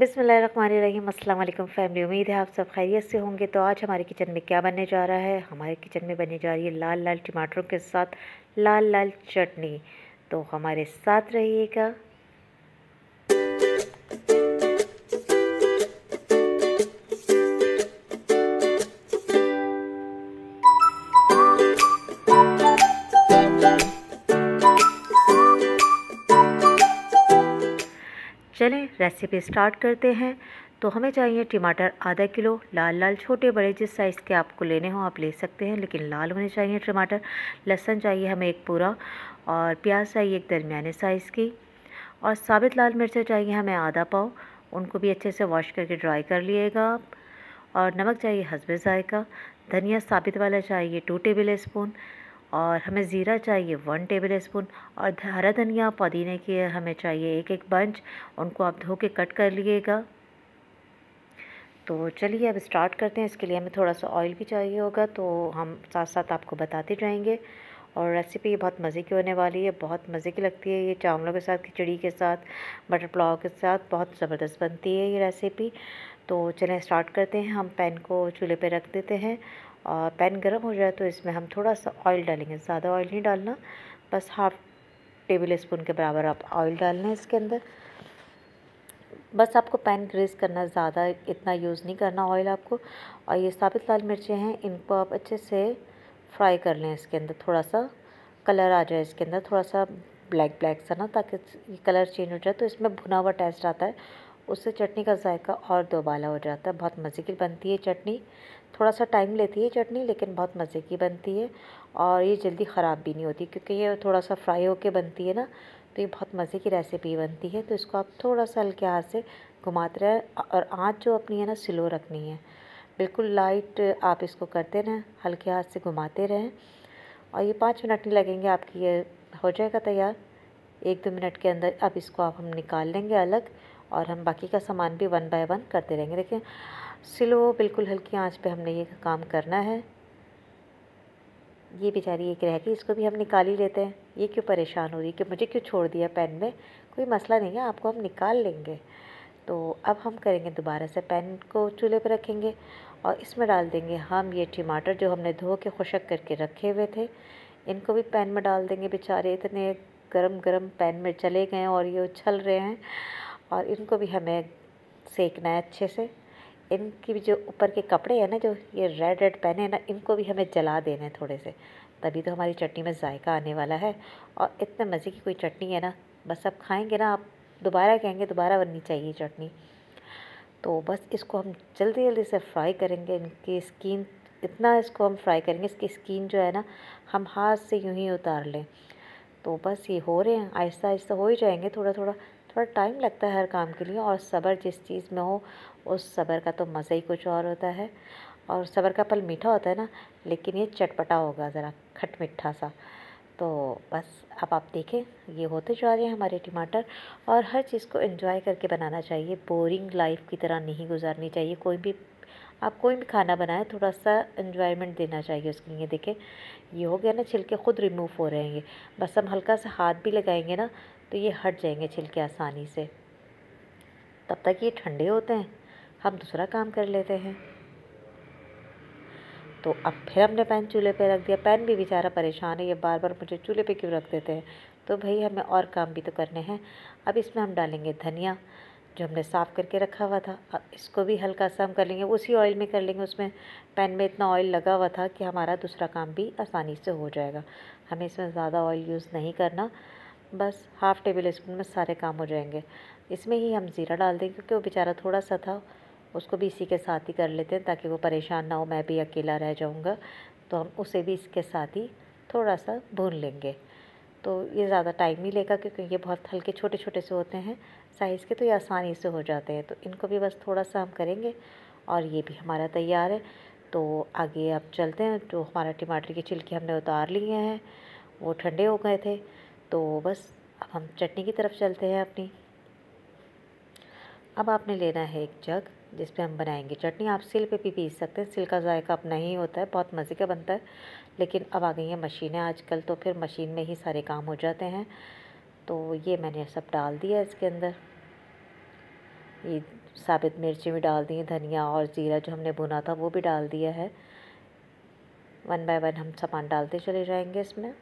बिसमीम अल्लाम फैमिली उम्मीद है आप सब खैरियत से होंगे तो आज हमारे किचन में क्या बनने जा रहा है हमारे किचन में बनने जा रही है लाल लाल टमाटरों के साथ लाल लाल चटनी तो हमारे साथ रहिएगा चलें रेसिपी स्टार्ट करते हैं तो हमें चाहिए टमाटर आधा किलो लाल लाल छोटे बड़े जिस साइज़ के आपको लेने हो आप ले सकते हैं लेकिन लाल होने चाहिए टमाटर लहसन चाहिए हमें एक पूरा और प्याज चाहिए एक दरमिया साइज़ की और साबित लाल मिर्चा चाहिए हमें आधा पाव उनको भी अच्छे से वॉश करके ड्राई कर लिएगा आप और नमक चाहिए हसबे ज़ायका धनिया साबित वाला चाहिए टू टेबल स्पून और हमें ज़ीरा चाहिए वन टेबल स्पून और हरा धनिया पुदीने की हमें चाहिए एक एक बंच उनको आप धो के कट कर लीजिएगा तो चलिए अब स्टार्ट करते हैं इसके लिए हमें थोड़ा सा ऑयल भी चाहिए होगा तो हम साथ साथ आपको बताते जाएंगे और रेसिपी बहुत मज़े की होने वाली है बहुत मज़े की लगती है ये चावलों के साथ खिचड़ी के साथ बटर पुलाव के साथ बहुत ज़बरदस्त बनती है ये रेसिपी तो चलें स्टार्ट करते हैं हम पैन को चूल्हे पे रख देते हैं और पैन गर्म हो जाए तो इसमें हम थोड़ा सा ऑयल डालेंगे ज़्यादा ऑयल नहीं डालना बस हाफ़ टेबल स्पून के बराबर आप ऑयल डालना है इसके अंदर बस आपको पैन ग्रेस करना ज़्यादा इतना यूज़ नहीं करना ऑयल आपको और ये साबित लाल मिर्चें हैं इनको आप अच्छे से फ्राई कर लें इसके अंदर थोड़ा सा कलर आ जाए इसके अंदर थोड़ा सा ब्लैक ब्लैक सा ना ताकि कलर चेंज हो जाए तो इसमें भुना हुआ टेस्ट आता है उससे चटनी का जायका और दोबाला हो जाता है बहुत मज़े की बनती है चटनी थोड़ा सा टाइम लेती है चटनी लेकिन बहुत मज़े की बनती है और ये जल्दी ख़राब भी नहीं होती क्योंकि ये थोड़ा सा फ्राई होके बनती है ना तो ये बहुत मज़े की रेसिपी बनती है तो इसको आप थोड़ा सा हल्के हाथ से घुमाते रहें और आँच जो अपनी है ना स्लो रखनी है बिल्कुल लाइट आप इसको करते रहें हल्के हाथ से घुमाते रहें और ये पाँच मिनट नहीं लगेंगे आपकी ये हो जाएगा तैयार एक दो मिनट के अंदर अब इसको आप हम निकाल लेंगे अलग और हम बाकी का सामान भी वन बाय वन करते रहेंगे देखिए स्लो बिल्कुल हल्की आंच पे हमने ये काम करना है ये बेचारी एक रह गई इसको भी हम निकाल ही लेते हैं ये क्यों परेशान हो रही कि मुझे क्यों छोड़ दिया पेन में कोई मसला नहीं है आपको हम निकाल लेंगे तो अब हम करेंगे दोबारा से पेन को चूल्हे पर रखेंगे और इसमें डाल देंगे हम ये टमाटर जो हमने धो के खुशक करके रखे हुए थे इनको भी पैन में डाल देंगे बेचारे इतने गरम गरम पैन में चले गए और ये उछल रहे हैं और इनको भी हमें सेकना है अच्छे से इनकी भी जो ऊपर के कपड़े हैं ना जो ये रेड रेड पहने हैं ना इनको भी हमें जला देना है थोड़े से तभी तो हमारी चटनी में जायका आने वाला है और इतने मज़े की कोई चटनी है ना बस अब खाएंगे ना आप दोबारा कहेंगे दोबारा बननी चाहिए चटनी तो बस इसको हम जल्दी जल्दी से फ्राई करेंगे इनकी स्किन इतना इसको हम फ्राई करेंगे इसकी स्किन जो है ना हम हाथ से यूँ ही उतार लें तो बस ये हो रहे हैं आहिस्ता आहिस्ता हो ही जाएंगे थोड़ा थोड़ा थोड़ा टाइम लगता है हर काम के लिए और सब्र जिस चीज़ में हो उस सब्र का तो मज़ा ही कुछ और होता है और सब्र का पल मीठा होता है ना लेकिन ये चटपटा होगा ज़रा खट मिठा सा तो बस अब आप देखें ये होते जा रहे हैं हमारे टमाटर और हर चीज़ को इन्जॉय करके बनाना चाहिए बोरिंग लाइफ की तरह नहीं गुजारनी चाहिए कोई भी आप कोई भी खाना बनाए थोड़ा सा इन्जॉयमेंट देना चाहिए उसके लिए देखें ये हो गया ना छिलके ख़ुद रिमूव हो रहे हैं बस हम हल्का सा हाथ भी लगाएंगे ना तो ये हट जाएंगे छिलके आसानी से तब तक ये ठंडे होते हैं हम दूसरा काम कर लेते हैं तो अब फिर हमने पैन चूल्हे पे रख दिया पैन भी बेचारा परेशान है ये बार बार मुझे चूल्हे पे क्यों रख देते हैं तो भाई हमें और काम भी तो करने हैं अब इसमें हम डालेंगे धनिया जो हमने साफ़ करके रखा हुआ था अब इसको भी हल्का सा हम कर लेंगे उसी ऑयल में कर लेंगे उसमें पैन में इतना ऑयल लगा हुआ था कि हमारा दूसरा काम भी आसानी से हो जाएगा हमें इसमें ज़्यादा ऑयल यूज़ नहीं करना बस हाफ़ टेबल स्पून में सारे काम हो जाएंगे इसमें ही हम ज़ीरा डाल देंगे क्योंकि वो बेचारा थोड़ा सा था उसको भी इसी के साथ ही कर लेते हैं ताकि वो परेशान ना हो मैं भी अकेला रह जाऊँगा तो हम उसे भी इसके साथ ही थोड़ा सा भून लेंगे तो ये ज़्यादा टाइम नहीं लेगा क्योंकि ये बहुत हल्के छोटे छोटे से होते हैं साइज़ के तो ये आसानी से हो जाते हैं तो इनको भी बस थोड़ा सा हम करेंगे और ये भी हमारा तैयार है तो आगे आप चलते हैं जो हमारा टमाटर के छिलके हमने उतार लिए हैं वो ठंडे हो गए थे तो बस अब हम चटनी की तरफ चलते हैं अपनी अब आपने लेना है एक जग जिस पे हम बनाएंगे चटनी आप सिल पे भी पीस सकते हैं सिल का जायका अपना ही होता है बहुत मज़े का बनता है लेकिन अब आ गई हैं मशीनें आजकल तो फिर मशीन में ही सारे काम हो जाते हैं तो ये मैंने सब डाल दिया इसके अंदर ये साबित मिर्ची भी डाल दी धनिया और ज़ीरा जो हमने भुना था वो भी डाल दिया है वन बाय वन हम सामान डालते चले जाएंगे इसमें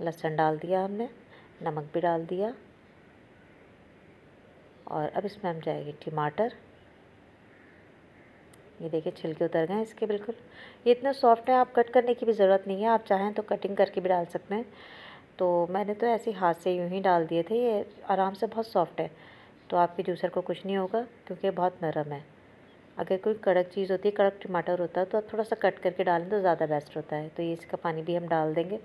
लहसुन डाल दिया हमने नमक भी डाल दिया और अब इसमें हम जाएंगे टमाटर ये देखिए छिलके उतर गए हैं इसके बिल्कुल ये इतना सॉफ्ट है आप कट करने की भी ज़रूरत नहीं है आप चाहें तो कटिंग करके भी डाल सकते हैं तो मैंने तो ऐसे हाथ से यूँ ही डाल दिए थे ये आराम से बहुत सॉफ्ट है तो आपके जूसर को कुछ नहीं होगा क्योंकि बहुत नरम है अगर कोई कड़क चीज़ होती है कड़क टमाटर होता है तो आप थोड़ा सा कट करके डालें तो ज़्यादा बेस्ट होता है तो ये इसका पानी भी हम डाल देंगे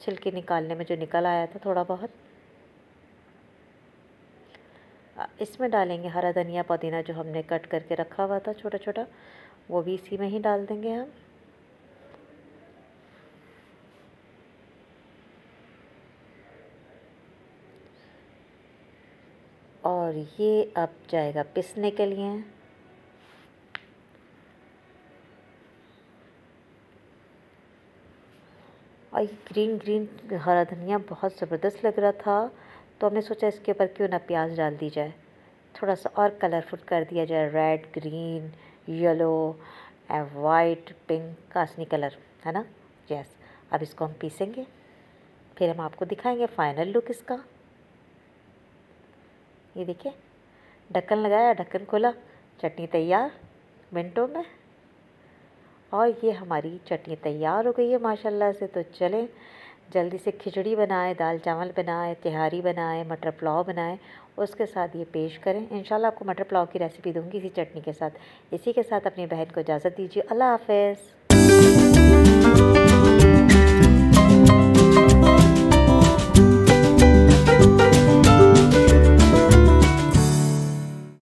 छिलके निकालने में जो निकल आया था थोड़ा बहुत इसमें डालेंगे हरा धनिया पुदीना जो हमने कट करके रखा हुआ था छोटा छोटा वो भी इसी में ही डाल देंगे हम और ये अब जाएगा पिसने के लिए और ये ग्रीन ग्रीन हरा धनिया बहुत ज़बरदस्त लग रहा था तो हमने सोचा इसके ऊपर क्यों ना प्याज डाल दी जाए थोड़ा सा और कलरफुल कर दिया जाए red green yellow and white pink कासनी कलर है ना यस अब इसको हम पीसेंगे फिर हम आपको दिखाएंगे फाइनल लुक इसका ये देखिए ढक्कन लगाया ढक्कन खोला चटनी तैयार मिनटों में और ये हमारी चटनी तैयार हो गई है माशाल्लाह से तो चलें जल्दी से खिचड़ी बनाएं दाल चावल बनाएं तिहारी बनाएं मटर पुलाव बनाएं उसके साथ ये पेश करें इन आपको मटर पुलाव की रेसिपी दूंगी इसी चटनी के साथ इसी के साथ अपनी बहन को इजाज़त दीजिए अल्लाह हाफ